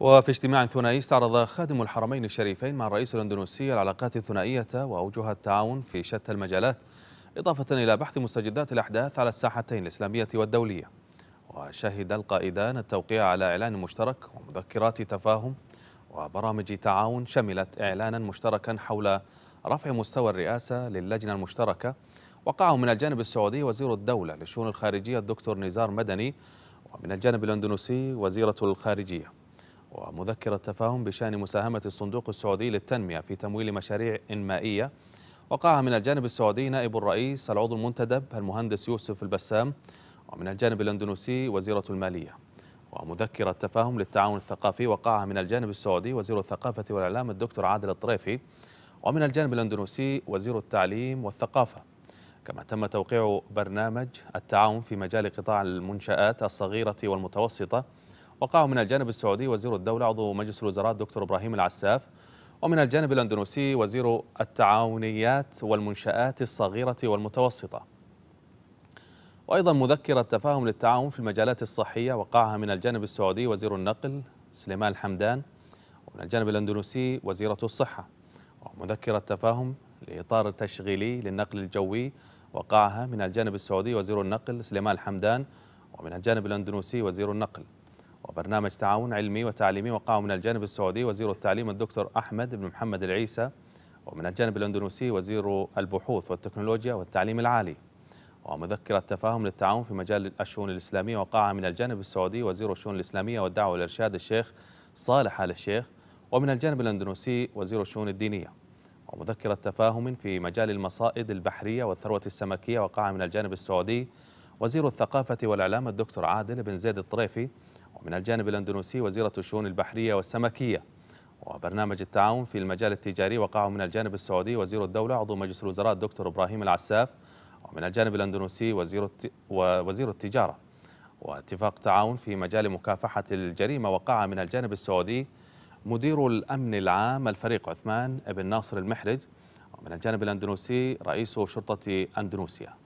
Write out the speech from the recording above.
وفي اجتماع ثنائي استعرض خادم الحرمين الشريفين مع الرئيس الاندونيسي العلاقات الثنائية وأوجه التعاون في شتى المجالات إضافة إلى بحث مستجدات الأحداث على الساحتين الإسلامية والدولية وشهد القائدان التوقيع على إعلان مشترك ومذكرات تفاهم وبرامج تعاون شملت إعلانا مشتركا حول رفع مستوى الرئاسة للجنة المشتركة وقعه من الجانب السعودي وزير الدولة للشؤون الخارجية الدكتور نزار مدني ومن الجانب الاندونيسي وزيرة الخارجية ومذكرة تفاهم بشأن مساهمة الصندوق السعودي للتنمية في تمويل مشاريع إنمائية وقعها من الجانب السعودي نائب الرئيس العضو المنتدب المهندس يوسف البسام ومن الجانب الأندونيسي وزيرة المالية ومذكرة تفاهم للتعاون الثقافي وقعها من الجانب السعودي وزير الثقافة والإعلام الدكتور عادل الطريفي ومن الجانب الأندونيسي وزير التعليم والثقافة كما تم توقيع برنامج التعاون في مجال قطاع المنشآت الصغيرة والمتوسطة وقعه من الجانب السعودي وزير الدولة عضو مجلس الوزراء الدكتور إبراهيم العساف ومن الجانب الأندونيسي وزير التعاونيات والمنشآت الصغيرة والمتوسطة وأيضا مذكرة تفاهم للتعاون في المجالات الصحية وقعها من الجانب السعودي وزير النقل سليمان الحمدان ومن الجانب الأندونيسي وزيرة الصحة ومذكرة تفاهم لإطار تشغيلي للنقل الجوي وقعها من الجانب السعودي وزير النقل سليمان الحمدان ومن الجانب الأندونيسي وزير النقل وبرنامج تعاون علمي وتعليمي وقام من الجانب السعودي وزير التعليم الدكتور أحمد بن محمد العيسى ومن الجانب الأندونيسي وزير البحوث والتكنولوجيا والتعليم العالي ومذكرة تفاهم للتعاون في مجال الشؤون الإسلامية وقع من الجانب السعودي وزير الشؤون الإسلامية والدعوة والإرشاد الشيخ صالح آل الشيخ ومن الجانب الأندونيسي وزير الشؤون الدينية ومذكرة تفاهم في مجال المصائد البحرية والثروة السمكية وقع من الجانب السعودي وزير الثقافة والإعلام الدكتور عادل بن زيد الطريفي ومن الجانب الأندونيسي وزيرة الشؤون البحرية والسمكية وبرنامج التعاون في المجال التجاري وقعه من الجانب السعودي وزير الدولة عضو مجلس الوزراء الدكتور إبراهيم العساف ومن الجانب الأندونيسي وزير, الت... وزير التجارة واتفاق تعاون في مجال مكافحة الجريمة وقع من الجانب السعودي مدير الأمن العام الفريق عثمان بن ناصر المحرج ومن الجانب الأندونيسي رئيس شرطة أندونيسيا